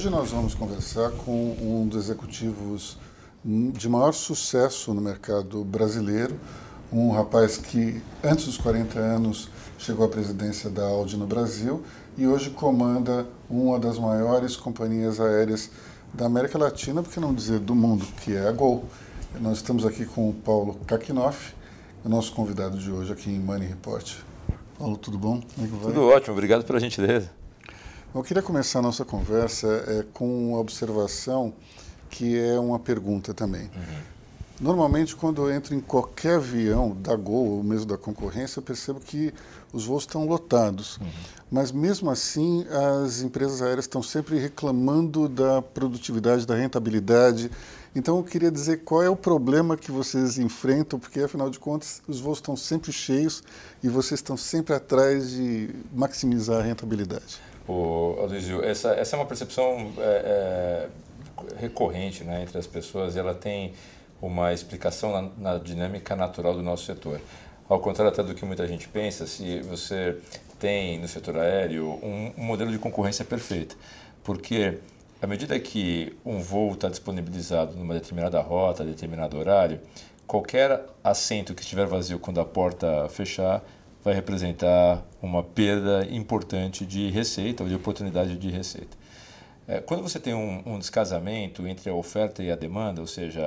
Hoje nós vamos conversar com um dos executivos de maior sucesso no mercado brasileiro, um rapaz que antes dos 40 anos chegou à presidência da Audi no Brasil e hoje comanda uma das maiores companhias aéreas da América Latina, por que não dizer do mundo, que é a Gol. Nós estamos aqui com o Paulo Kakinoff, nosso convidado de hoje aqui em Money Report. Paulo, tudo bom? Como é que vai? Tudo ótimo, obrigado pela gentileza. Eu queria começar a nossa conversa é, com uma observação que é uma pergunta também. Uhum. Normalmente, quando eu entro em qualquer avião da Gol ou mesmo da concorrência, eu percebo que os voos estão lotados. Uhum. Mas, mesmo assim, as empresas aéreas estão sempre reclamando da produtividade, da rentabilidade. Então, eu queria dizer qual é o problema que vocês enfrentam, porque, afinal de contas, os voos estão sempre cheios e vocês estão sempre atrás de maximizar a rentabilidade o Aloysio, essa, essa é uma percepção é, é, recorrente né, entre as pessoas e ela tem uma explicação na, na dinâmica natural do nosso setor. Ao contrário até do que muita gente pensa, se você tem no setor aéreo um, um modelo de concorrência perfeita, porque à medida que um voo está disponibilizado numa determinada rota, determinado horário, qualquer assento que estiver vazio quando a porta fechar vai representar uma perda importante de receita ou de oportunidade de receita. É, quando você tem um, um, descasamento entre a oferta e a demanda, ou seja,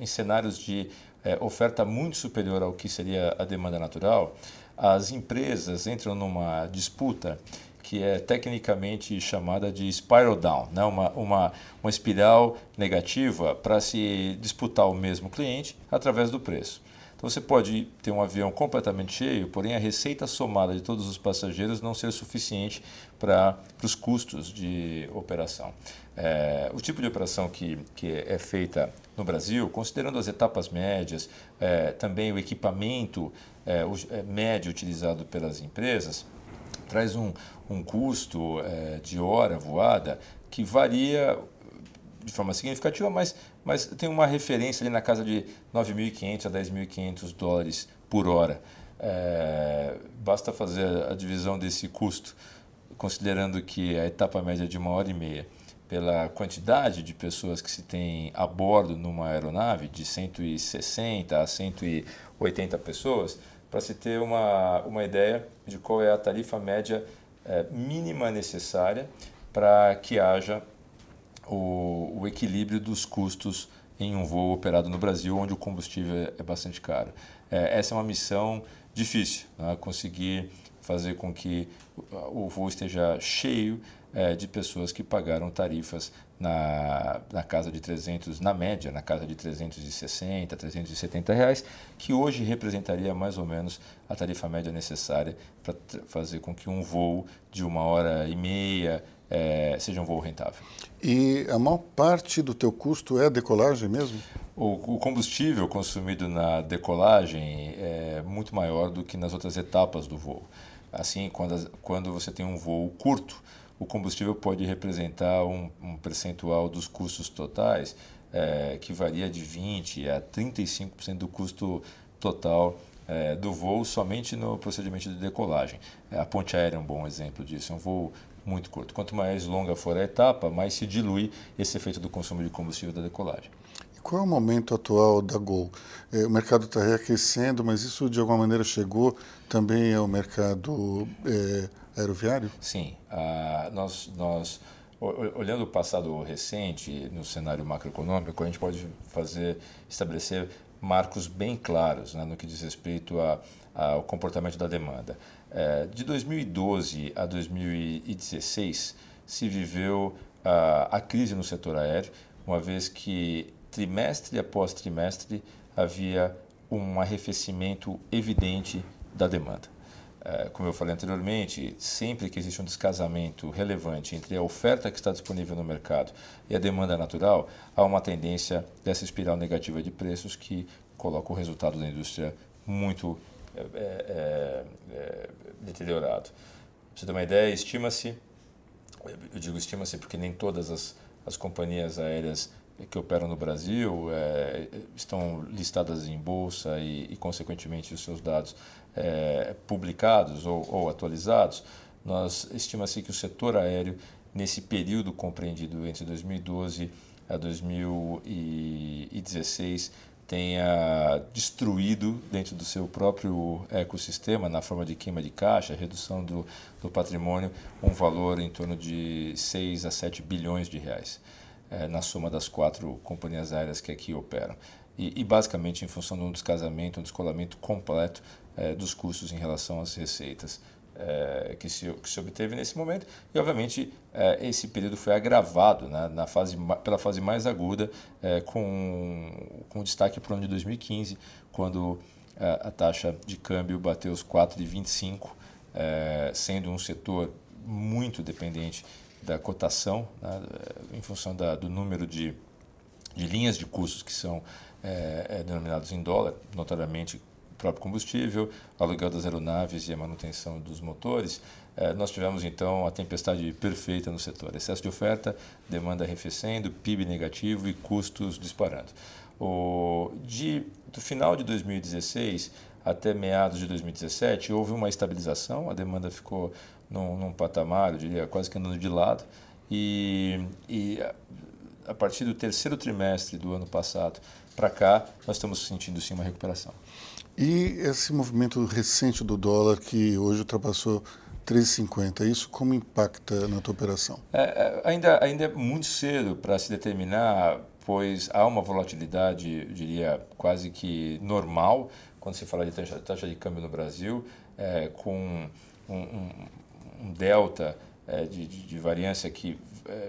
em cenários de é, oferta muito superior ao que seria a demanda natural, as empresas entram numa disputa que é tecnicamente chamada de spiral down, né? uma, uma, uma espiral negativa para se disputar o mesmo cliente através do preço. Então você pode ter um avião completamente cheio, porém a receita somada de todos os passageiros não ser suficiente para os custos de operação. É, o tipo de operação que, que é feita no Brasil, considerando as etapas médias, é, também o equipamento é, o, é, médio utilizado pelas empresas, traz um, um custo é, de hora voada que varia de forma significativa, mas mas tem uma referência ali na casa de 9.500 a 10.500 dólares por hora. É, basta fazer a divisão desse custo, considerando que é a etapa média é de uma hora e meia, pela quantidade de pessoas que se tem a bordo numa aeronave, de 160 a 180 pessoas, para se ter uma, uma ideia de qual é a tarifa média é, mínima necessária para que haja o, o equilíbrio dos custos em um voo operado no Brasil, onde o combustível é, é bastante caro. É, essa é uma missão difícil, né? conseguir fazer com que o voo esteja cheio é, de pessoas que pagaram tarifas na, na casa de 300, na média, na casa de 360, 370 reais, que hoje representaria mais ou menos a tarifa média necessária para fazer com que um voo de uma hora e meia é, seja um voo rentável. E a maior parte do teu custo é a decolagem mesmo? O, o combustível consumido na decolagem é muito maior do que nas outras etapas do voo. Assim, quando, quando você tem um voo curto, o combustível pode representar um, um percentual dos custos totais é, que varia de 20% a 35% do custo total é, do voo somente no procedimento de decolagem. A ponte aérea é um bom exemplo disso. É um voo muito curto. Quanto mais longa for a etapa, mais se dilui esse efeito do consumo de combustível da decolagem. E qual é o momento atual da Gol? É, o mercado está reaquecendo, mas isso de alguma maneira chegou também ao mercado é, aeroviário? Sim. Ah, nós, nós, olhando o passado recente, no cenário macroeconômico, a gente pode fazer, estabelecer marcos bem claros né, no que diz respeito ao comportamento da demanda. Eh, de 2012 a 2016 se viveu ah, a, crise no setor aéreo, uma vez que trimestre após trimestre havia um arrefecimento evidente da demanda. Eh, como eu falei anteriormente, sempre que existe um descasamento relevante entre a oferta que está disponível no mercado e a demanda natural, há uma tendência dessa espiral negativa de preços que coloca o resultado da indústria muito é é, é, é, deteriorado. Para você ter uma ideia, estima-se, eu digo estima-se porque nem todas as, as companhias aéreas que operam no Brasil é, estão listadas em bolsa e, e consequentemente, os seus dados é, publicados ou, ou atualizados, nós estima-se que o setor aéreo, nesse período compreendido entre 2012 a 2016, tenha destruído dentro do seu próprio ecossistema, na forma de queima de caixa, redução do, do patrimônio, um valor em torno de 6 a 7 bilhões de reais, é, na soma das quatro companhias aéreas que aqui operam. E, e basicamente em função de um descasamento, um descolamento completo é, dos custos em relação às receitas é, que, se, que se obteve nesse momento. E, obviamente, é, esse período foi agravado né, na fase, pela fase mais aguda, é, com, com destaque para o ano de 2015, quando a taxa de câmbio bateu os 4,25, sendo um setor muito dependente da cotação, né, em função da, do número de, de linhas de custos que são denominados em dólar, notadamente próprio combustível, aluguel das aeronaves e a manutenção dos motores, eh, nós tivemos então a tempestade perfeita no setor. Excesso de oferta, demanda arrefecendo, PIB negativo e custos disparando. O, de, do final de 2016 até meados de 2017, houve uma estabilização, a demanda ficou num, num patamar, eu diria, quase que andando de lado, e, e a partir do terceiro trimestre do ano passado para cá, nós estamos sentindo sim uma recuperação. E esse movimento recente do dólar, que hoje ultrapassou 3,50, isso como impacta na tua operação? É, é ainda, ainda é muito cedo para se determinar, pois há uma volatilidade, eu diria, quase que normal, quando se fala de taxa, taxa de câmbio no Brasil, é, com um, um, um delta é, de, de, de, variância que é,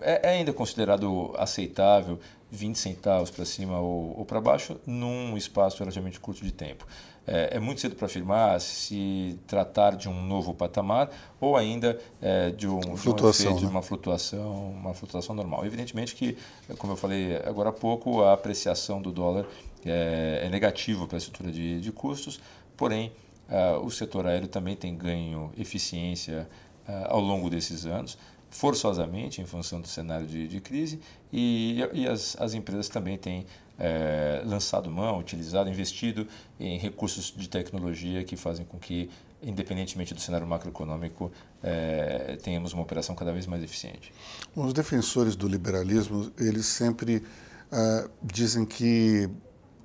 é, é ainda considerado aceitável 20 centavos para cima ou, ou para baixo num espaço relativamente curto de tempo. É, é muito cedo para afirmar se tratar de um novo patamar ou ainda é, de, um, flutuação, de, um efeito, né? de uma flutuação, uma flutuação normal. Evidentemente que, como eu falei agora há pouco, a apreciação do dólar é, é negativa para a estrutura de, de custos, porém uh, o setor aéreo também tem ganho eficiência uh, ao longo desses anos forçosamente em função do cenário de, de crise e, e as, as empresas também têm é, lançado mão, utilizado, investido em recursos de tecnologia que fazem com que, independentemente do cenário macroeconômico, é, tenhamos uma operação cada vez mais eficiente. os defensores do liberalismo, eles sempre ah, dizem que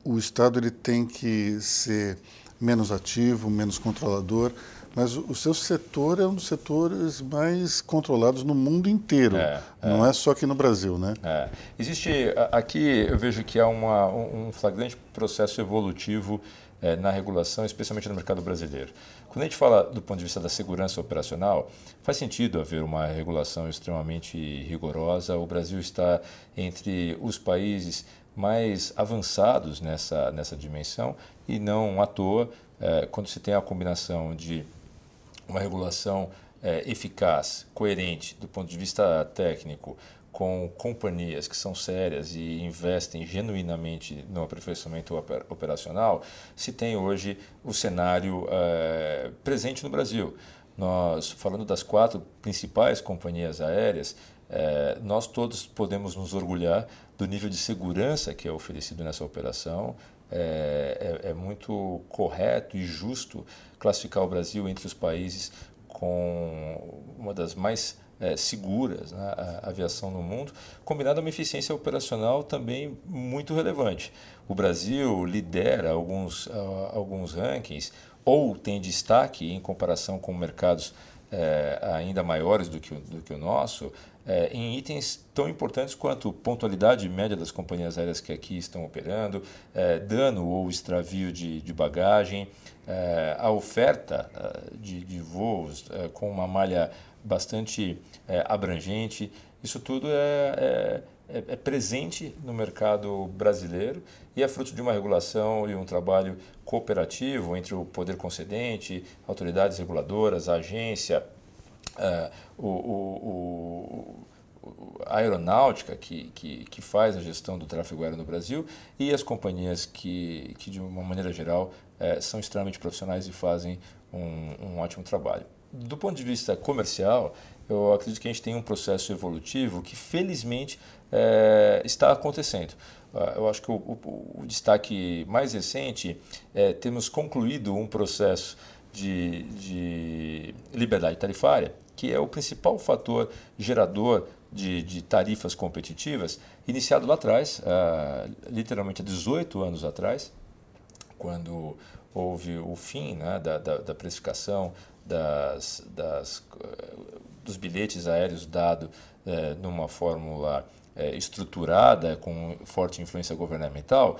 o Estado ele tem que ser menos ativo, menos controlador, mas o, seu setor é um dos setores mais controlados no mundo inteiro, é, não é. é só aqui no Brasil, né? É. Existe, aqui eu vejo que há uma, um, flagrante processo evolutivo é, na regulação, especialmente no mercado brasileiro. Quando a gente fala do ponto de vista da segurança operacional, faz sentido haver uma regulação extremamente rigorosa. O Brasil está entre os países mais avançados nessa, nessa dimensão e não à toa, é, quando se tem a combinação de uma regulação é, eficaz, coerente do ponto de vista técnico, com companhias que são sérias e investem genuinamente no aperfeiçoamento operacional, se tem hoje o cenário é, presente no Brasil. Nós, falando das quatro principais companhias aéreas, é, nós todos podemos nos orgulhar do nível de segurança que é oferecido nessa operação, é, é, é muito correto e justo classificar o Brasil entre os países com uma das mais é, seguras, né, a aviação no mundo, combinado a uma eficiência operacional também muito relevante. O Brasil lidera alguns, uh, alguns rankings ou tem destaque em comparação com mercados é, ainda maiores do que, do que o nosso, é, em itens tão importantes quanto pontualidade média das companhias aéreas que aqui estão operando, é, dano ou extravio de, de bagagem, é, a oferta é, de, de voos é, com uma malha bastante é, abrangente. Isso tudo é, é presente no mercado brasileiro e é fruto de uma regulação e um trabalho cooperativo entre o poder concedente, autoridades reguladoras, agência, é, o, o, o, a aeronáutica que, que, que faz a gestão do tráfego aéreo no Brasil e as companhias que, que de uma maneira geral, é, são extremamente profissionais e fazem um, um ótimo trabalho. Do ponto de vista comercial, eu acredito que a gente tem um processo evolutivo que, felizmente, é, está acontecendo. Ah, eu acho que o, o, o destaque mais recente é temos concluído um processo de, de liberdade tarifária que é o principal fator gerador de, de, tarifas competitivas, iniciado lá atrás, ah, literalmente há 18 anos atrás, quando houve o fim né, da, da, da, precificação das, das, eh, dos bilhetes aéreos dado eh, numa fórmula eh, estruturada com forte influência governamental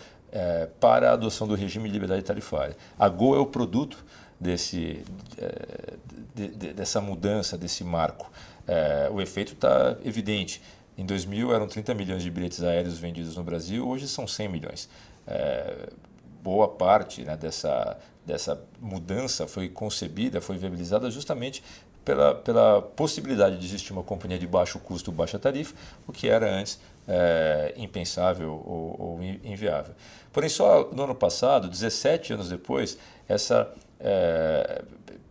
para a adoção do regime de liberdade tarifária. A Gol é o produto desse, é, de, de, dessa mudança, desse marco. É, o efeito está evidente. Em 2000 eram 30 milhões de bilhetes aéreos vendidos no Brasil, hoje são 100 milhões. É, boa parte né, dessa, dessa mudança foi concebida, foi viabilizada justamente pela, pela possibilidade de existir uma companhia de baixo custo, baixa tarifa, o que era antes é, impensável ou, ou, inviável. Porém, só no ano passado, 17 anos depois, essa eh,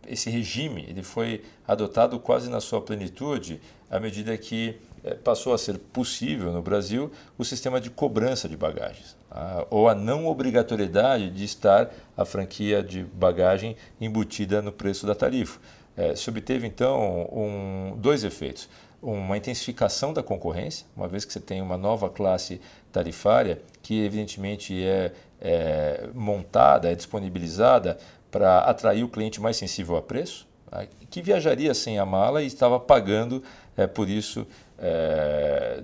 esse regime ele foi adotado quase na sua plenitude à medida que eh, passou a ser possível no Brasil o sistema de cobrança de bagagens, tá? ou a não obrigatoriedade de estar a franquia de bagagem embutida no preço da tarifa. É, se obteve então um, dois efeitos. Uma intensificação da concorrência, uma vez que você tem uma nova classe tarifária, que evidentemente é, é montada, é disponibilizada para atrair o cliente mais sensível a preço, né, que viajaria sem a mala e estava pagando é por isso, é,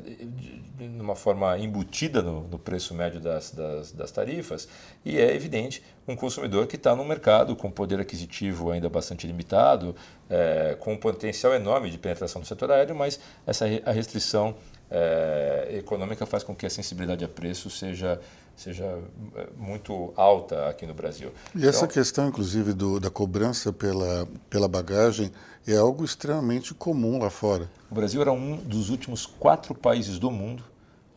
de uma forma embutida no, no preço médio das, das, das, tarifas, e é evidente um consumidor que está no mercado com poder aquisitivo ainda bastante limitado, é, com um potencial enorme de penetração do setor aéreo, mas essa a restrição é, econômica faz com que a sensibilidade a preço seja seja é, muito alta aqui no Brasil. E então, essa questão, inclusive, do, da cobrança pela, pela bagagem é algo extremamente comum lá fora. O Brasil era um dos últimos quatro países do mundo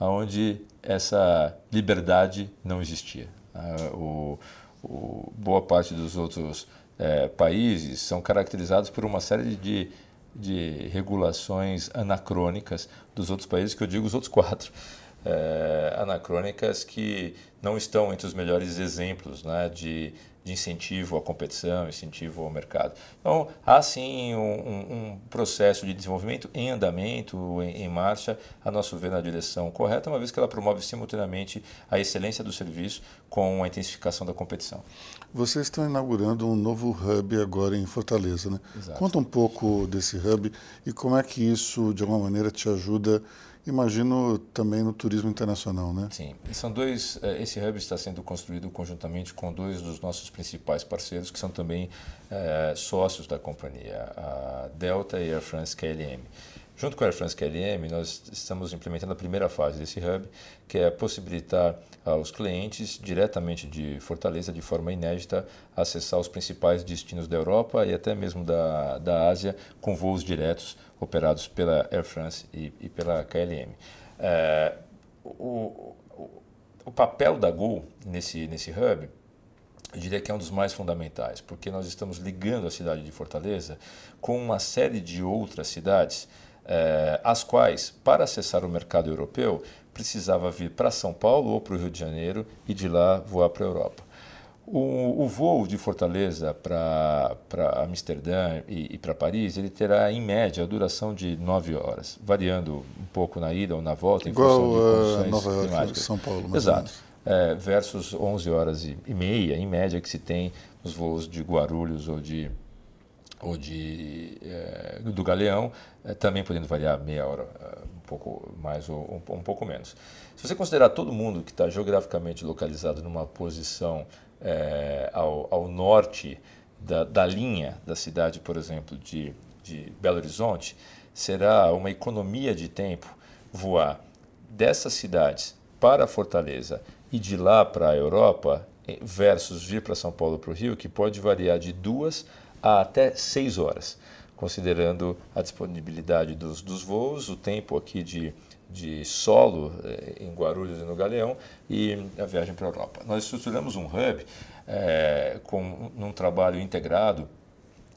onde essa liberdade não existia. Ah, o, o, boa parte dos outros é, países são caracterizados por uma série de, de regulações anacrônicas dos outros países, que eu digo os outros quatro. É, anacrônicas que não estão entre os melhores exemplos né, de de incentivo à competição, incentivo ao mercado. Então, há sim um, um processo de desenvolvimento em andamento, em, em, marcha, a nosso ver, na direção correta, uma vez que ela promove simultaneamente a excelência do serviço com a intensificação da competição. Vocês estão inaugurando um novo hub agora em Fortaleza, né? Exato. Conta um pouco desse hub e como é que isso, de alguma maneira, te ajuda a Imagino também no turismo internacional, né? Sim, são dois. Eh, esse hub está sendo construído conjuntamente com dois dos nossos principais parceiros, que são também é, sócios da companhia, a Delta e a Air France KLM. Junto com a Air France KLM, nós estamos implementando a primeira fase desse hub, que é possibilitar aos ah, clientes, diretamente de Fortaleza, de forma inédita, acessar os principais destinos da Europa e até mesmo da, da Ásia com voos diretos operados pela Air France e, e pela KLM. É, eh, o, o, o, papel da Gol nesse, nesse hub, eu diria que é um dos mais fundamentais, porque nós estamos ligando a cidade de Fortaleza com uma série de outras cidades, é, as quais, para acessar o mercado europeu, precisava vir para São Paulo ou para o Rio de Janeiro e de lá voar para a Europa. O, o voo de Fortaleza para Amsterdã e, e para Paris, ele terá, em média, a duração de nove horas, variando um pouco na ida ou na volta, em Igual função de ah, Nova York, São Paulo. Mais Exato. É, versus 11 horas e, e meia, em média, que se tem nos voos de Guarulhos ou de ou de, é, do Galeão, é, também podendo variar meia hora, eh, um pouco mais ou um, um pouco menos. Se você considerar todo mundo que está geograficamente localizado numa posição é, ao, ao, norte da, da, linha da cidade, por exemplo, de, de Belo Horizonte, será uma economia de tempo voar dessas cidades para Fortaleza e de lá para a Europa eh, versus vir para São Paulo para o Rio, que pode variar de duas a até seis horas, considerando a disponibilidade dos, dos voos, o tempo aqui de, de solo eh, em Guarulhos e no Galeão e a viagem para a Europa. Nós estruturamos um hub é, com um trabalho integrado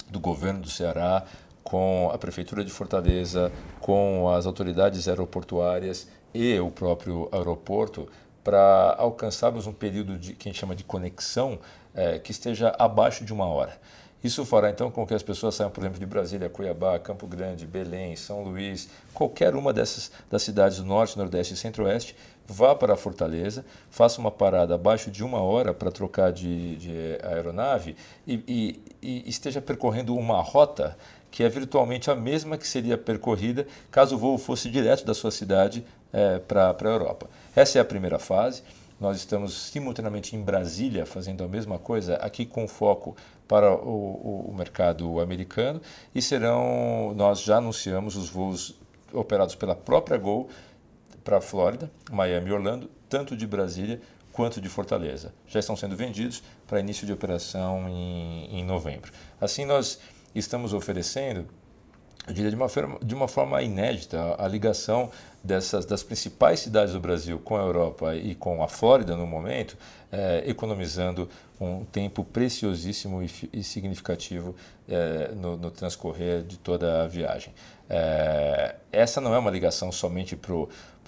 do governo do Ceará com a prefeitura de Fortaleza, com as autoridades aeroportuárias e o próprio aeroporto para alcançarmos um período de quem chama de conexão é, que esteja abaixo de uma hora. Isso fará então com que as pessoas saiam, por exemplo, de Brasília, Cuiabá, Campo Grande, Belém, São Luís, qualquer uma dessas das cidades do norte, nordeste e centro-oeste, vá para Fortaleza, faça uma parada abaixo de uma hora para trocar de, de aeronave e, e, e esteja percorrendo uma rota que é virtualmente a mesma que seria percorrida caso o voo fosse direto da sua cidade é, para a Europa. Essa é a primeira fase. Nós estamos simultaneamente em Brasília fazendo a mesma coisa, aqui com foco para o, o mercado americano, e serão, nós já anunciamos os voos operados pela própria Gol para a Flórida, Miami e Orlando, tanto de Brasília quanto de Fortaleza. Já estão sendo vendidos para início de operação em, em novembro. Assim, nós estamos oferecendo eu diria de uma, forma, de uma forma inédita, a ligação dessas, das principais cidades do Brasil com a Europa e com a Flórida no momento, é, economizando um tempo preciosíssimo e, e significativo é, no, no, transcorrer de toda a viagem. É, essa não é uma ligação somente para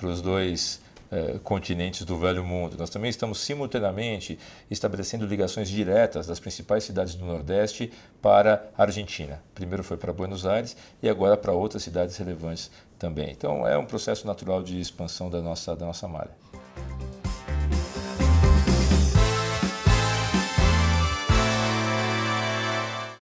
os dois eh, continentes do Velho Mundo. Nós também estamos simultaneamente estabelecendo ligações diretas das principais cidades do Nordeste para a Argentina. Primeiro foi para Buenos Aires e agora para outras cidades relevantes também. Então é um processo natural de expansão da nossa, da nossa malha.